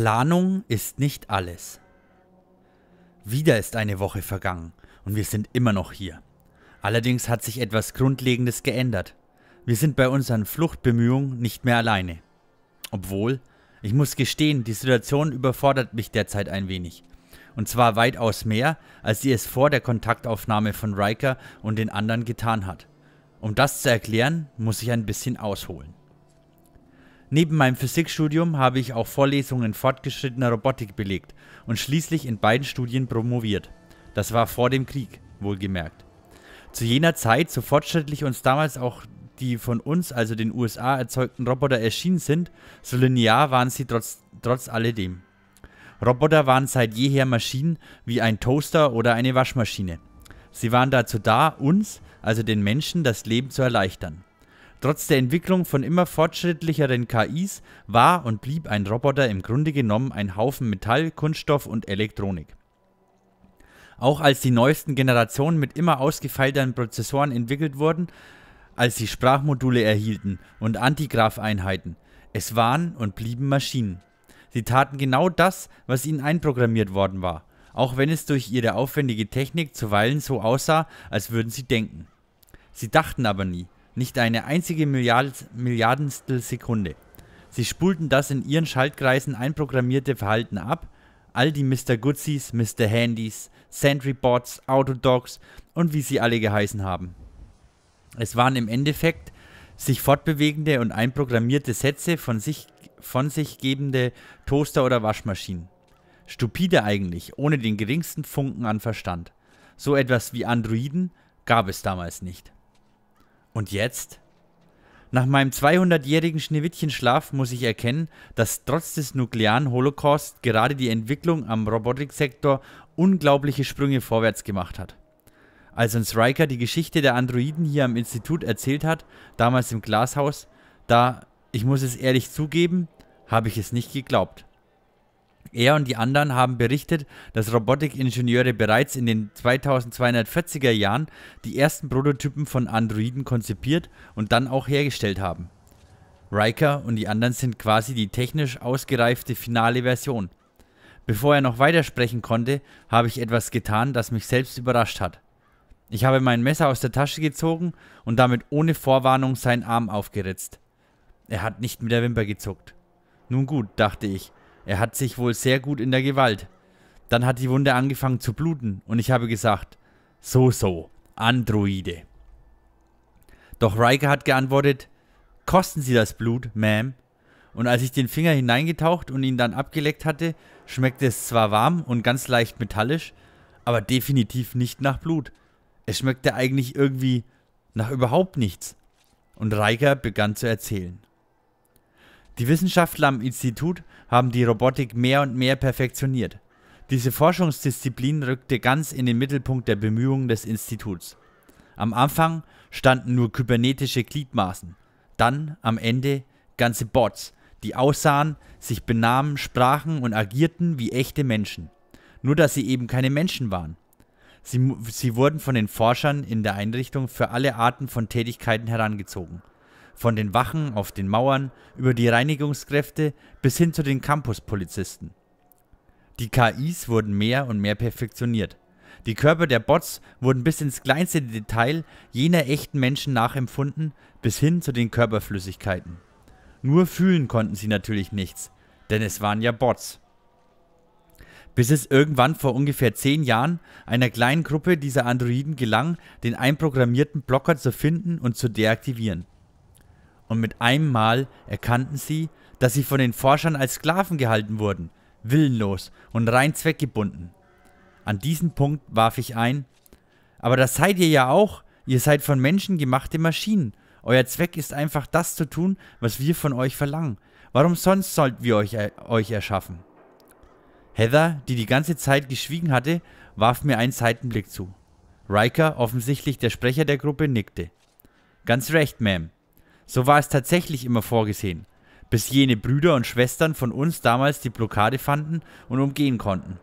Planung ist nicht alles. Wieder ist eine Woche vergangen und wir sind immer noch hier. Allerdings hat sich etwas Grundlegendes geändert. Wir sind bei unseren Fluchtbemühungen nicht mehr alleine. Obwohl, ich muss gestehen, die Situation überfordert mich derzeit ein wenig. Und zwar weitaus mehr, als sie es vor der Kontaktaufnahme von Riker und den anderen getan hat. Um das zu erklären, muss ich ein bisschen ausholen. Neben meinem Physikstudium habe ich auch Vorlesungen in fortgeschrittener Robotik belegt und schließlich in beiden Studien promoviert. Das war vor dem Krieg, wohlgemerkt. Zu jener Zeit, so fortschrittlich uns damals auch die von uns, also den USA, erzeugten Roboter erschienen sind, so linear waren sie trotz, trotz alledem. Roboter waren seit jeher Maschinen wie ein Toaster oder eine Waschmaschine. Sie waren dazu da, uns, also den Menschen, das Leben zu erleichtern. Trotz der Entwicklung von immer fortschrittlicheren KIs war und blieb ein Roboter im Grunde genommen ein Haufen Metall, Kunststoff und Elektronik. Auch als die neuesten Generationen mit immer ausgefeilteren Prozessoren entwickelt wurden, als sie Sprachmodule erhielten und Antigrafeinheiten, es waren und blieben Maschinen. Sie taten genau das, was ihnen einprogrammiert worden war, auch wenn es durch ihre aufwendige Technik zuweilen so aussah, als würden sie denken. Sie dachten aber nie, nicht eine einzige Milliard Milliardenstel Sekunde. Sie spulten das in ihren Schaltkreisen einprogrammierte Verhalten ab. All die Mr. Goodzies, Mr. Handys, Sentry Bots, Autodogs und wie sie alle geheißen haben. Es waren im Endeffekt sich fortbewegende und einprogrammierte Sätze von sich, von sich gebende Toaster oder Waschmaschinen. Stupide eigentlich, ohne den geringsten Funken an Verstand. So etwas wie Androiden gab es damals nicht. Und jetzt? Nach meinem 200-jährigen Schneewittchenschlaf muss ich erkennen, dass trotz des nuklearen Holocaust gerade die Entwicklung am Robotiksektor unglaubliche Sprünge vorwärts gemacht hat. Als uns Riker die Geschichte der Androiden hier am Institut erzählt hat, damals im Glashaus, da, ich muss es ehrlich zugeben, habe ich es nicht geglaubt. Er und die anderen haben berichtet, dass Robotikingenieure bereits in den 2240er Jahren die ersten Prototypen von Androiden konzipiert und dann auch hergestellt haben. Riker und die anderen sind quasi die technisch ausgereifte finale Version. Bevor er noch weitersprechen konnte, habe ich etwas getan, das mich selbst überrascht hat. Ich habe mein Messer aus der Tasche gezogen und damit ohne Vorwarnung seinen Arm aufgeritzt. Er hat nicht mit der Wimper gezuckt. Nun gut, dachte ich, er hat sich wohl sehr gut in der Gewalt. Dann hat die Wunde angefangen zu bluten und ich habe gesagt, so, so, Androide. Doch Riker hat geantwortet, kosten Sie das Blut, Ma'am. Und als ich den Finger hineingetaucht und ihn dann abgeleckt hatte, schmeckte es zwar warm und ganz leicht metallisch, aber definitiv nicht nach Blut. Es schmeckte eigentlich irgendwie nach überhaupt nichts. Und Riker begann zu erzählen. Die Wissenschaftler am Institut haben die Robotik mehr und mehr perfektioniert. Diese Forschungsdisziplin rückte ganz in den Mittelpunkt der Bemühungen des Instituts. Am Anfang standen nur kybernetische Gliedmaßen, dann am Ende ganze Bots, die aussahen, sich benahmen, sprachen und agierten wie echte Menschen, nur dass sie eben keine Menschen waren. Sie, sie wurden von den Forschern in der Einrichtung für alle Arten von Tätigkeiten herangezogen. Von den Wachen auf den Mauern über die Reinigungskräfte bis hin zu den Campuspolizisten. Die KIs wurden mehr und mehr perfektioniert. Die Körper der Bots wurden bis ins kleinste Detail jener echten Menschen nachempfunden, bis hin zu den Körperflüssigkeiten. Nur fühlen konnten sie natürlich nichts, denn es waren ja Bots. Bis es irgendwann vor ungefähr zehn Jahren einer kleinen Gruppe dieser Androiden gelang, den einprogrammierten Blocker zu finden und zu deaktivieren und mit einem Mal erkannten sie, dass sie von den Forschern als Sklaven gehalten wurden, willenlos und rein zweckgebunden. An diesen Punkt warf ich ein, aber das seid ihr ja auch, ihr seid von Menschen gemachte Maschinen, euer Zweck ist einfach das zu tun, was wir von euch verlangen. Warum sonst sollten wir euch, äh, euch erschaffen? Heather, die die ganze Zeit geschwiegen hatte, warf mir einen Seitenblick zu. Riker, offensichtlich der Sprecher der Gruppe, nickte. Ganz recht, Ma'am, so war es tatsächlich immer vorgesehen, bis jene Brüder und Schwestern von uns damals die Blockade fanden und umgehen konnten.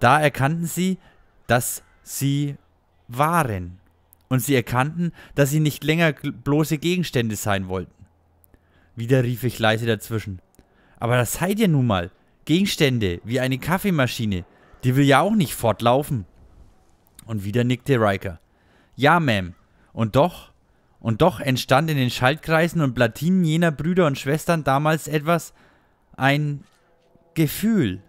Da erkannten sie, dass sie waren. Und sie erkannten, dass sie nicht länger bloße Gegenstände sein wollten. Wieder rief ich leise dazwischen. Aber das seid ihr nun mal. Gegenstände, wie eine Kaffeemaschine. Die will ja auch nicht fortlaufen. Und wieder nickte Riker. Ja, Ma'am. Und doch und doch entstand in den Schaltkreisen und Platinen jener Brüder und Schwestern damals etwas, ein Gefühl.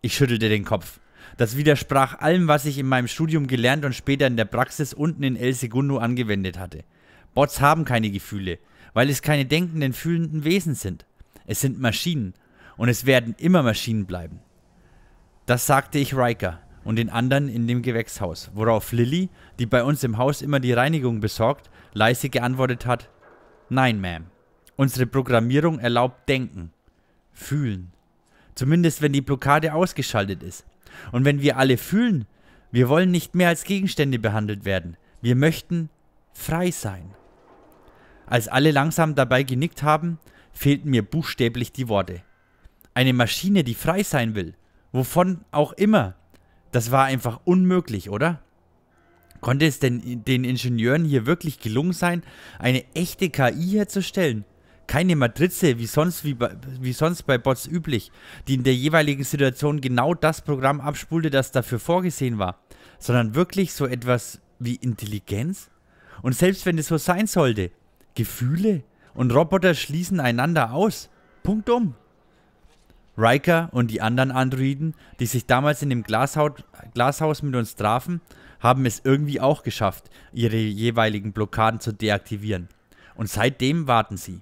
Ich schüttelte den Kopf. Das widersprach allem, was ich in meinem Studium gelernt und später in der Praxis unten in El Segundo angewendet hatte. Bots haben keine Gefühle, weil es keine denkenden, fühlenden Wesen sind. Es sind Maschinen und es werden immer Maschinen bleiben. Das sagte ich Riker und den anderen in dem Gewächshaus, worauf Lilly, die bei uns im Haus immer die Reinigung besorgt, leise geantwortet hat, Nein, Ma'am. Unsere Programmierung erlaubt Denken, Fühlen. Zumindest wenn die Blockade ausgeschaltet ist. Und wenn wir alle fühlen, wir wollen nicht mehr als Gegenstände behandelt werden. Wir möchten frei sein. Als alle langsam dabei genickt haben, fehlten mir buchstäblich die Worte. Eine Maschine, die frei sein will, wovon auch immer, das war einfach unmöglich, oder? Konnte es denn den Ingenieuren hier wirklich gelungen sein, eine echte KI herzustellen? Keine Matrize, wie sonst, wie, wie sonst bei Bots üblich, die in der jeweiligen Situation genau das Programm abspulte, das dafür vorgesehen war, sondern wirklich so etwas wie Intelligenz? Und selbst wenn es so sein sollte, Gefühle und Roboter schließen einander aus. Punkt um. Riker und die anderen Androiden, die sich damals in dem Glashaus mit uns trafen, haben es irgendwie auch geschafft, ihre jeweiligen Blockaden zu deaktivieren. Und seitdem warten sie.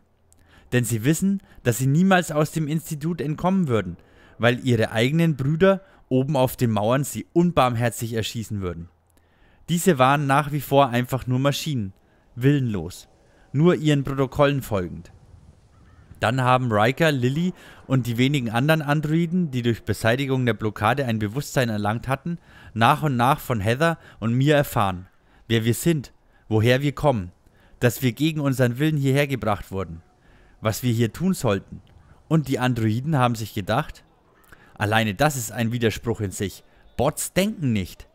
Denn sie wissen, dass sie niemals aus dem Institut entkommen würden, weil ihre eigenen Brüder oben auf den Mauern sie unbarmherzig erschießen würden. Diese waren nach wie vor einfach nur Maschinen, willenlos, nur ihren Protokollen folgend. Dann haben Riker, Lily und die wenigen anderen Androiden, die durch Beseitigung der Blockade ein Bewusstsein erlangt hatten, nach und nach von Heather und mir erfahren, wer wir sind, woher wir kommen, dass wir gegen unseren Willen hierher gebracht wurden, was wir hier tun sollten. Und die Androiden haben sich gedacht, alleine das ist ein Widerspruch in sich. Bots denken nicht.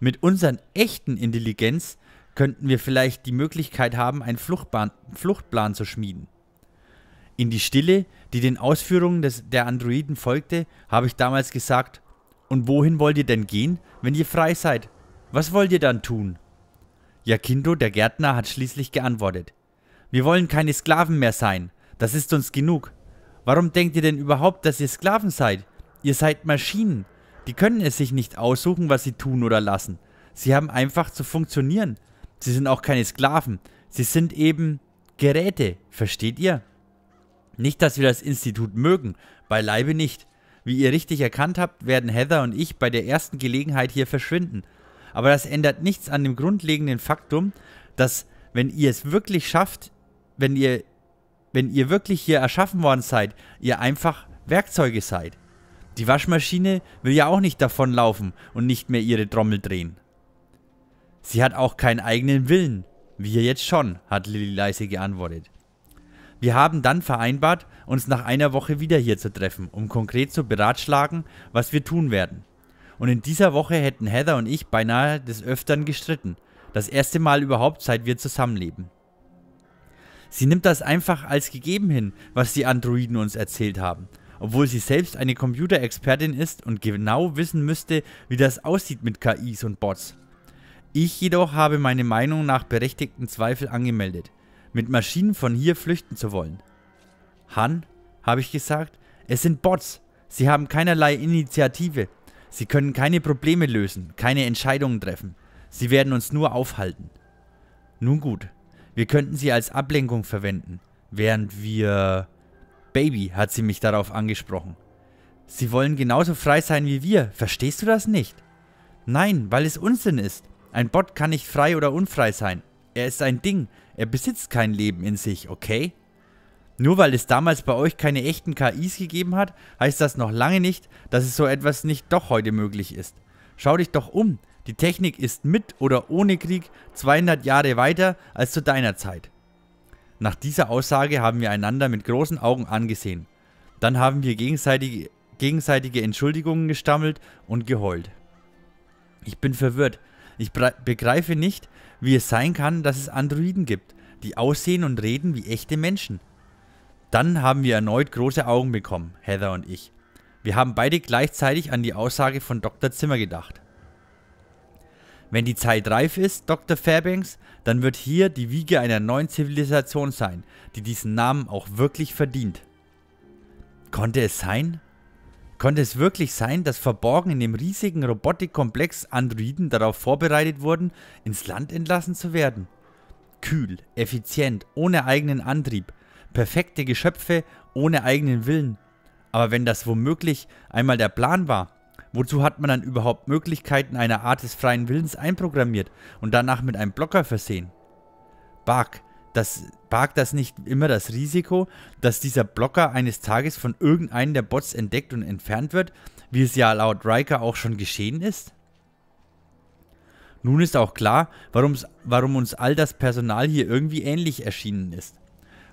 Mit unseren echten Intelligenz könnten wir vielleicht die Möglichkeit haben, einen Fluchtplan, Fluchtplan zu schmieden. In die Stille, die den Ausführungen des, der Androiden folgte, habe ich damals gesagt, und wohin wollt ihr denn gehen, wenn ihr frei seid? Was wollt ihr dann tun? Jakindo, der Gärtner, hat schließlich geantwortet. Wir wollen keine Sklaven mehr sein. Das ist uns genug. Warum denkt ihr denn überhaupt, dass ihr Sklaven seid? Ihr seid Maschinen. Die können es sich nicht aussuchen, was sie tun oder lassen. Sie haben einfach zu funktionieren. Sie sind auch keine Sklaven. Sie sind eben Geräte. Versteht ihr? Nicht, dass wir das Institut mögen, beileibe nicht. Wie ihr richtig erkannt habt, werden Heather und ich bei der ersten Gelegenheit hier verschwinden. Aber das ändert nichts an dem grundlegenden Faktum, dass wenn ihr es wirklich schafft, wenn ihr, wenn ihr wirklich hier erschaffen worden seid, ihr einfach Werkzeuge seid. Die Waschmaschine will ja auch nicht davonlaufen und nicht mehr ihre Trommel drehen. Sie hat auch keinen eigenen Willen. Wir jetzt schon, hat Lilly leise geantwortet. Wir haben dann vereinbart, uns nach einer Woche wieder hier zu treffen, um konkret zu beratschlagen, was wir tun werden. Und in dieser Woche hätten Heather und ich beinahe des Öfteren gestritten. Das erste Mal überhaupt, seit wir zusammenleben. Sie nimmt das einfach als gegeben hin, was die Androiden uns erzählt haben, obwohl sie selbst eine Computerexpertin ist und genau wissen müsste, wie das aussieht mit KIs und Bots. Ich jedoch habe meine Meinung nach berechtigten Zweifel angemeldet mit Maschinen von hier flüchten zu wollen. Han, habe ich gesagt, es sind Bots. Sie haben keinerlei Initiative. Sie können keine Probleme lösen, keine Entscheidungen treffen. Sie werden uns nur aufhalten. Nun gut, wir könnten sie als Ablenkung verwenden, während wir... Baby hat sie mich darauf angesprochen. Sie wollen genauso frei sein wie wir, verstehst du das nicht? Nein, weil es Unsinn ist. Ein Bot kann nicht frei oder unfrei sein. Er ist ein Ding, er besitzt kein Leben in sich, okay? Nur weil es damals bei euch keine echten KIs gegeben hat, heißt das noch lange nicht, dass es so etwas nicht doch heute möglich ist. Schau dich doch um. Die Technik ist mit oder ohne Krieg 200 Jahre weiter als zu deiner Zeit. Nach dieser Aussage haben wir einander mit großen Augen angesehen. Dann haben wir gegenseitige, gegenseitige Entschuldigungen gestammelt und geheult. Ich bin verwirrt. Ich begreife nicht, wie es sein kann, dass es Androiden gibt, die aussehen und reden wie echte Menschen. Dann haben wir erneut große Augen bekommen, Heather und ich. Wir haben beide gleichzeitig an die Aussage von Dr. Zimmer gedacht. Wenn die Zeit reif ist, Dr. Fairbanks, dann wird hier die Wiege einer neuen Zivilisation sein, die diesen Namen auch wirklich verdient. Konnte es sein? Konnte es wirklich sein, dass verborgen in dem riesigen Robotikkomplex Androiden darauf vorbereitet wurden, ins Land entlassen zu werden? Kühl, effizient, ohne eigenen Antrieb, perfekte Geschöpfe ohne eigenen Willen. Aber wenn das womöglich einmal der Plan war, wozu hat man dann überhaupt Möglichkeiten einer Art des freien Willens einprogrammiert und danach mit einem Blocker versehen? Bark, das barg das nicht immer das Risiko, dass dieser Blocker eines Tages von irgendeinem der Bots entdeckt und entfernt wird, wie es ja laut Riker auch schon geschehen ist? Nun ist auch klar, warum uns all das Personal hier irgendwie ähnlich erschienen ist.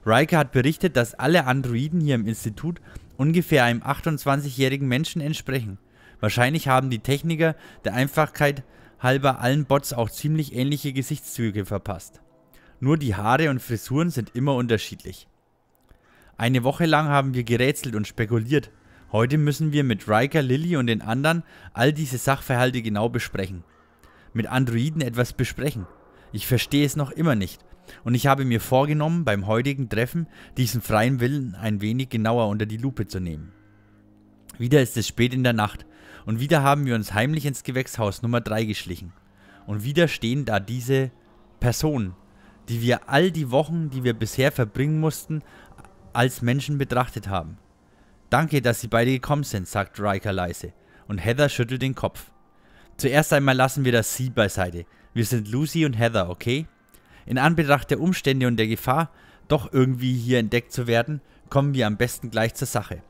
Riker hat berichtet, dass alle Androiden hier im Institut ungefähr einem 28-jährigen Menschen entsprechen. Wahrscheinlich haben die Techniker der Einfachkeit halber allen Bots auch ziemlich ähnliche Gesichtszüge verpasst. Nur die Haare und Frisuren sind immer unterschiedlich. Eine Woche lang haben wir gerätselt und spekuliert. Heute müssen wir mit Riker, Lilly und den anderen all diese Sachverhalte genau besprechen. Mit Androiden etwas besprechen. Ich verstehe es noch immer nicht. Und ich habe mir vorgenommen, beim heutigen Treffen diesen freien Willen ein wenig genauer unter die Lupe zu nehmen. Wieder ist es spät in der Nacht und wieder haben wir uns heimlich ins Gewächshaus Nummer 3 geschlichen. Und wieder stehen da diese Personen die wir all die Wochen, die wir bisher verbringen mussten, als Menschen betrachtet haben. Danke, dass Sie beide gekommen sind, sagt Riker leise, und Heather schüttelt den Kopf. Zuerst einmal lassen wir das Sie beiseite. Wir sind Lucy und Heather, okay? In Anbetracht der Umstände und der Gefahr, doch irgendwie hier entdeckt zu werden, kommen wir am besten gleich zur Sache.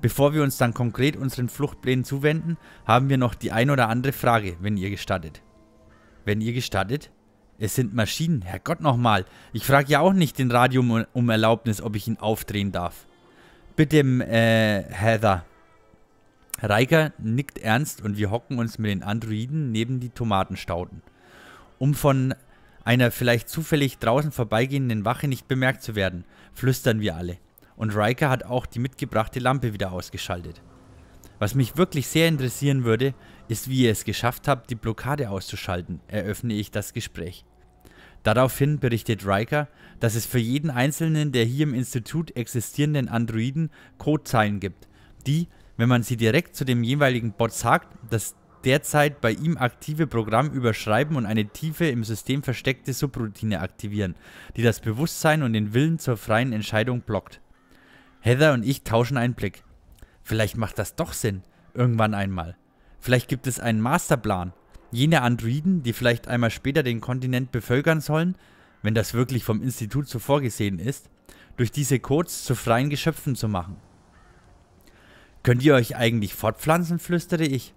Bevor wir uns dann konkret unseren Fluchtplänen zuwenden, haben wir noch die ein oder andere Frage, wenn ihr gestattet. Wenn ihr gestattet? Es sind Maschinen, Herrgott nochmal. Ich frage ja auch nicht den Radio um Erlaubnis, ob ich ihn aufdrehen darf. Bitte, ähm, äh, Heather. Riker nickt ernst und wir hocken uns mit den Androiden neben die Tomatenstauden. Um von einer vielleicht zufällig draußen vorbeigehenden Wache nicht bemerkt zu werden, flüstern wir alle. Und Riker hat auch die mitgebrachte Lampe wieder ausgeschaltet. Was mich wirklich sehr interessieren würde, ist, wie ihr es geschafft habt, die Blockade auszuschalten, eröffne ich das Gespräch. Daraufhin berichtet Riker, dass es für jeden einzelnen der hier im Institut existierenden Androiden Codezeilen gibt, die, wenn man sie direkt zu dem jeweiligen Bot sagt, das derzeit bei ihm aktive Programm überschreiben und eine tiefe im System versteckte Subroutine aktivieren, die das Bewusstsein und den Willen zur freien Entscheidung blockt. Heather und ich tauschen einen Blick. Vielleicht macht das doch Sinn, irgendwann einmal. Vielleicht gibt es einen Masterplan. Jene Androiden, die vielleicht einmal später den Kontinent bevölkern sollen, wenn das wirklich vom Institut so vorgesehen ist, durch diese Codes zu freien Geschöpfen zu machen. Könnt ihr euch eigentlich fortpflanzen, flüstere ich.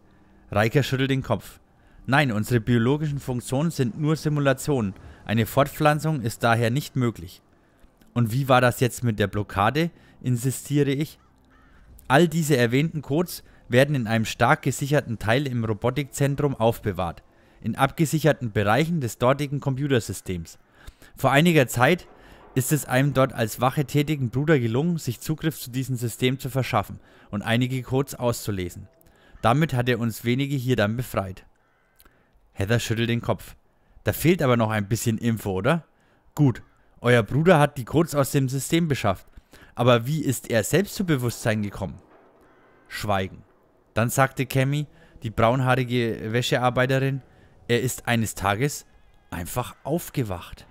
Reiker schüttelt den Kopf. Nein, unsere biologischen Funktionen sind nur Simulationen. Eine Fortpflanzung ist daher nicht möglich. Und wie war das jetzt mit der Blockade? insistiere ich. All diese erwähnten Codes werden in einem stark gesicherten Teil im Robotikzentrum aufbewahrt, in abgesicherten Bereichen des dortigen Computersystems. Vor einiger Zeit ist es einem dort als Wache tätigen Bruder gelungen, sich Zugriff zu diesem System zu verschaffen und einige Codes auszulesen. Damit hat er uns wenige hier dann befreit. Heather schüttelt den Kopf. Da fehlt aber noch ein bisschen Info, oder? Gut, euer Bruder hat die Codes aus dem System beschafft. Aber wie ist er selbst zu Bewusstsein gekommen? Schweigen. Dann sagte Cammy, die braunhaarige Wäschearbeiterin, er ist eines Tages einfach aufgewacht.